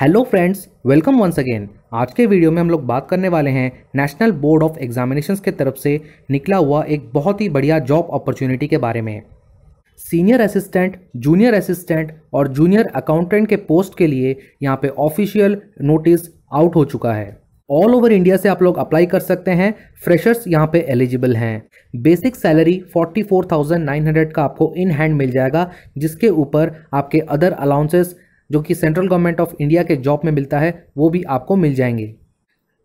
hello friends welcome once again आज के video में हम लोग बात करने वाले हैं नेशनल बोर्ड ऑफ एग्जामिनेशन के तरफ से निकला हुआ एक बहुत ही बढ़िया जॉब अपॉर्चुनिटी के बारे में सीनियर असिस्टेंट जूनियर असिस्टेंट और जूनियर अकाउंटेंट के पोस्ट के लिए यहाँ पे ऑफिशियल नोटिस आउट हो चुका है ऑल ओवर इंडिया से आप लोग अप्लाई कर सकते हैं फ्रेशर्स यहाँ पे एलिजिबल हैं बेसिक सैलरी 44,900 का आपको इन हैंड मिल जाएगा जिसके ऊपर आपके अदर अलाउंसेस जो कि सेंट्रल गवर्नमेंट ऑफ इंडिया के जॉब में मिलता है वो भी आपको मिल जाएंगे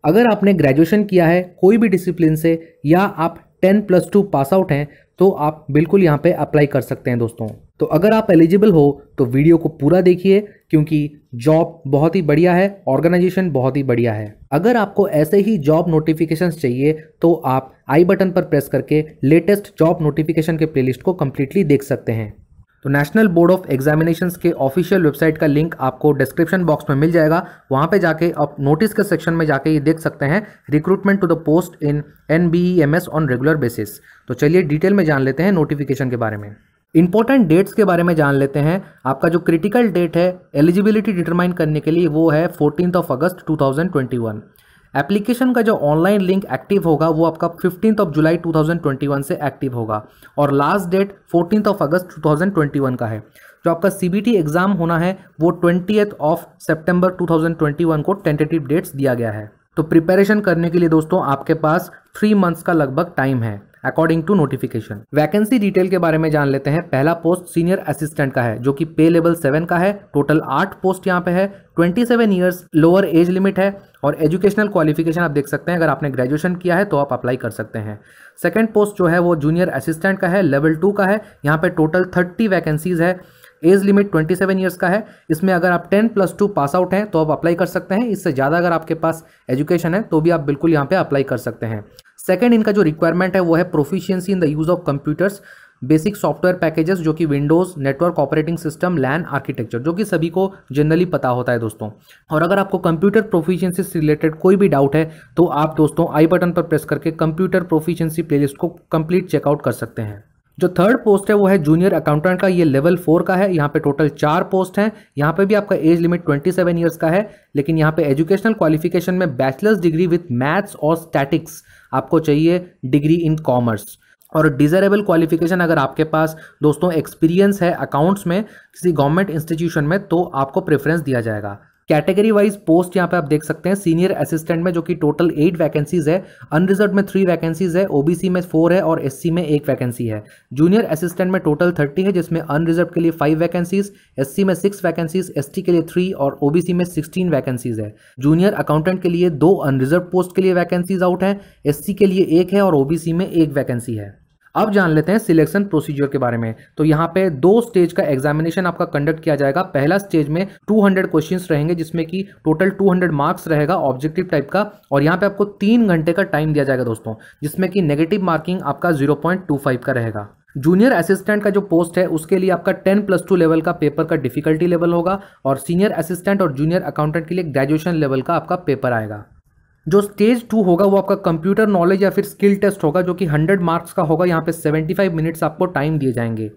अगर आपने ग्रेजुएशन किया है कोई भी डिसिप्लिन से या आप ten plus two pass out हैं तो आप बिल्कुल यहाँ पे अप्लाई कर सकते हैं दोस्तों तो अगर आप एलिजिबल हो तो वीडियो को पूरा देखिए क्योंकि जॉब बहुत ही बढ़िया है ऑर्गेनाइजेशन बहुत ही बढ़िया है अगर आपको ऐसे ही जॉब नोटिफिकेशन चाहिए तो आप आई बटन पर प्रेस करके लेटेस्ट जॉब नोटिफिकेशन के प्लेलिस्ट को कम्प्लीटली देख सकते हैं तो नेशनल बोर्ड ऑफ एग्जामिनेशन के ऑफिशियल वेबसाइट का लिंक आपको डिस्क्रिप्शन बॉक्स में मिल जाएगा वहाँ पे जाके आप नोटिस के सेक्शन में जाके ये देख सकते हैं recruitment to the post in N B M S on regular basis तो चलिए डिटेल में जान लेते हैं नोटिफिकेशन के बारे में इंपॉर्टेंट डेट्स के बारे में जान लेते हैं आपका जो क्रिटिकल डेट है एलिजिबिलिटी डिटरमाइन करने के लिए वो है fourteen of August to application का जो ऑनलाइन लिंक एक्टिव होगा वो आपका फिफ्टींथ ऑफ जुलाई 2021 से एक्टिव होगा और last date fourteen of August 2021 का है जो आपका सी एग्ज़ाम होना है वो ट्वेंटी ऑफ सेप्टेम्बर वन को टेंटेटिव डेट्स दिया गया है तो प्रिपेरेशन करने के लिए दोस्तों आपके पास थ्री मंथ्स का लगभग टाइम है according to notification vacancy detail के बारे में जान लेते हैं पहला पोस्ट सीनियर असिस्टेंट का है जो कि पे लेवल सेवन का है टोटल आठ पोस्ट यहाँ पे है twenty seven years lower age limit है और एजुकेशनल क्वालिफिकेशन आप देख सकते हैं अगर आपने ग्रेजुएशन किया है तो आप अप्लाई कर सकते हैं सेकेंड पोस्ट जो है वो जूनियर असिस्टेंट का है लेवल टू का है यहाँ पे टोटल थर्टी वैकेंसीज है एज लिमिट 27 सेवन ईयर्स का है इसमें अगर आप 10 प्लस टू पास आउट हैं तो आप अप्लाई कर सकते हैं इससे ज़्यादा अगर आपके पास एजुकेशन है तो भी आप बिल्कुल यहाँ पे अप्लाई कर सकते हैं सेकेंड इनका जो रिक्वायरमेंट है वो है proficiency in the use of computers basic software packages जो कि Windows network operating system LAN architecture जो कि सभी को जनरली पता होता है दोस्तों और अगर आपको कंप्यूटर प्रोफिशिएंसी से रिलेटेड कोई भी डाउट है तो आप दोस्तों आई बटन पर प्रेस करके कंप्यूटर प्रोफिशिएंसी प्लेलिस्ट को कंप्लीट चेकआउट कर सकते हैं जो थर्ड पोस्ट है वो है जूनियर अकाउंटेंट का ये लेवल फोर का है यहाँ पे टोटल चार पोस्ट हैं यहाँ पे भी आपका age limit twenty seven years का है लेकिन यहाँ पे एजुकेशनल क्वालिफिकेशन में बैचलर्स डिग्री विथ मैथ्स और स्टैटिक्स आपको चाहिए डिग्री इन कॉमर्स और डिज़ायरेबल क्वालिफिकेशन अगर आपके पास दोस्तों एक्सपीरियंस है अकाउंट्स में किसी गवर्नमेंट इंस्टीट्यूशन में तो आपको प्रेफरेंस दिया जाएगा कैटेगरी वाइज पोस्ट यहाँ पे आप देख सकते हैं सीनियर असिस्टेंट में जो कि टोटल एट वैकेंसीज है अनरिजर्व में थ्री वैकेंसीज है ओबीसी में फोर है और एससी में एक वैकेंसी है जूनियर असिस्टेंट में टोटल थर्टी है जिसमें अनरिजर्व के लिए फाइव वैकेंसीज एससी में सिक्स वैकेंसीज एसटी के लिए थ्री और ओबीसी में सिक्सटीन वैकेंसीज है जूनियर अकाउंटेंट के लिए दो अनरिजर्व पोस्ट के लिए वैकेंसीज आउट है एससी के लिए एक है और ओबीसी में एक वैकेंसी है अब जान लेते हैं सिलेक्शन प्रोसीजर के बारे में तो यहाँ पे दो स्टेज का एग्जामिनेशन आपका कंडक्ट किया जाएगा पहला स्टेज में 200 क्वेश्चन रहेंगे जिसमें कि टोटल 200 मार्क्स रहेगा ऑब्जेक्टिव टाइप का और यहाँ पे आपको तीन घंटे का टाइम दिया जाएगा दोस्तों जिसमें कि नेगेटिव मार्किंग आपका जीरो का रहेगा जूनियर असिस्टेंट का जो पोस्ट है उसके लिए आपका 10 प्लस टू लेवल का पेपर का डिफिकल्टी लेवल होगा और सीनियर असिस्टेंट और जूनियर अकाउंटेंट के लिए ग्रेजुएशन लेवल का आपका पेपर आएगा जो स्टेज टू होगा वो आपका कंप्यूटर नॉलेज या फिर स्किल टेस्ट होगा जो कि 100 मार्क्स का होगा यहाँ पे 75 मिनट्स आपको टाइम दिए जाएंगे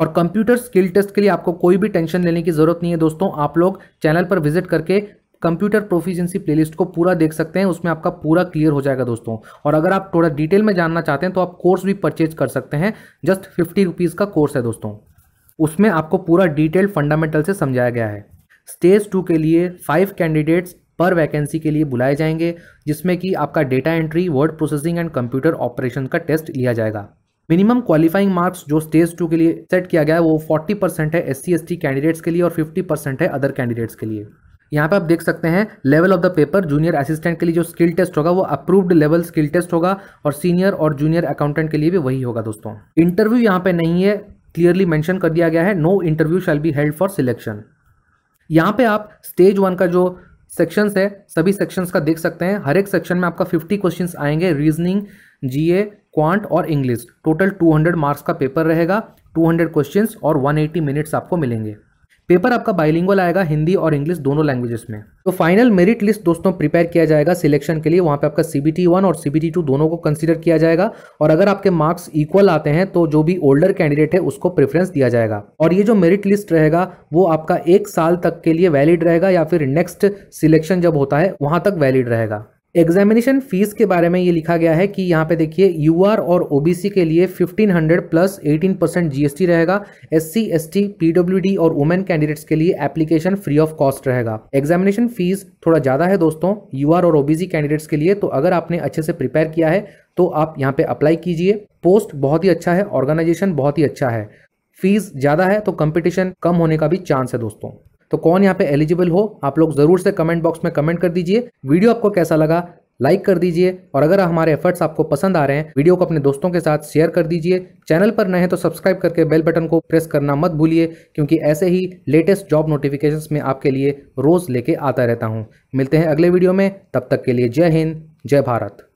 और कंप्यूटर स्किल टेस्ट के लिए आपको कोई भी टेंशन लेने की ज़रूरत नहीं है दोस्तों आप लोग चैनल पर विजिट करके कंप्यूटर प्रोफिशिएंसी प्लेलिस्ट को पूरा देख सकते हैं उसमें आपका पूरा क्लियर हो जाएगा दोस्तों और अगर आप थोड़ा डिटेल में जानना चाहते हैं तो आप कोर्स भी परचेज कर सकते हैं जस्ट फिफ्टी रुपीज़ का कोर्स है दोस्तों उसमें आपको पूरा डिटेल फंडामेंटल से समझाया गया है स्टेज टू के लिए फाइव कैंडिडेट्स पर वैकेंसी के लिए बुलाए जाएंगे जिसमें कि आपका data entry word processing and computer operation का टेस्ट लिया जाएगा मिनिमम क्वालिफाइंग मार्क्स जो स्टेज टू के लिए सेट किया गया है वो 40 परसेंट है एस सी कैंडिडेट्स के लिए और 50 परसेंट है अदर कैंडिडेट्स के लिए यहाँ पे आप देख सकते हैं level of the paper junior assistant के लिए जो स्किल टेस्ट होगा वो अप्रूव्ड लेवल स्किल टेस्ट होगा और सीनियर और जूनियर अकाउंटेंट के लिए भी वही होगा दोस्तों इंटरव्यू यहाँ पे नहीं है क्लियरली मैंशन कर दिया गया है no interview shall be held for selection यहाँ पे आप स्टेज वन का जो सेक्शंस है सभी सेक्शंस का देख सकते हैं हर एक सेक्शन में आपका 50 क्वेश्चंस आएंगे रीजनिंग जीए क्वांट और इंग्लिश टोटल 200 मार्क्स का पेपर रहेगा 200 क्वेश्चंस और 180 मिनट्स आपको मिलेंगे पेपर आपका बाइलिंगुअल आएगा हिंदी और इंग्लिश दोनों लैंग्वेजेस में तो फाइनल मेरिट लिस्ट दोस्तों प्रिपेयर किया जाएगा सिलेक्शन के लिए वहाँ पे आपका सीबीटी वन और सीबीटी टू दोनों को कंसिडर किया जाएगा और अगर आपके मार्क्स इक्वल आते हैं तो जो भी ओल्डर कैंडिडेट है उसको प्रेफरेंस दिया जाएगा और ये जो मेरिट लिस्ट रहेगा वो आपका एक साल तक के लिए वैलिड रहेगा या फिर नेक्स्ट सिलेक्शन जब होता है वहां तक वैलिड रहेगा एग्जामिनेशन फीस के बारे में ये लिखा गया है कि यहाँ पे देखिए यूआर और ओबीसी के लिए 1500 प्लस 18 परसेंट जीएसटी रहेगा एससी एसटी पीडब्ल्यूडी और वुमेन कैंडिडेट्स के लिए एप्लीकेशन फ्री ऑफ कॉस्ट रहेगा एग्जामिनेशन फीस थोड़ा ज़्यादा है दोस्तों यूआर और ओबीसी कैंडिडेट्स के लिए तो अगर आपने अच्छे से प्रिपेयर किया है तो आप यहाँ पे अप्लाई कीजिए पोस्ट बहुत ही अच्छा है ऑर्गेनाइजेशन बहुत ही अच्छा है फीस ज़्यादा है तो कंपटीशन कम होने का भी चांस है दोस्तों तो कौन यहाँ पे एलिजिबल हो आप लोग ज़रूर से कमेंट बॉक्स में कमेंट कर दीजिए वीडियो आपको कैसा लगा लाइक कर दीजिए और अगर हमारे एफर्ट्स आपको पसंद आ रहे हैं वीडियो को अपने दोस्तों के साथ शेयर कर दीजिए चैनल पर नए हैं तो सब्सक्राइब करके बेल बटन को प्रेस करना मत भूलिए क्योंकि ऐसे ही लेटेस्ट जॉब नोटिफिकेशंस में आपके लिए रोज़ लेके आता रहता हूँ मिलते हैं अगले वीडियो में तब तक के लिए जय हिंद जय भारत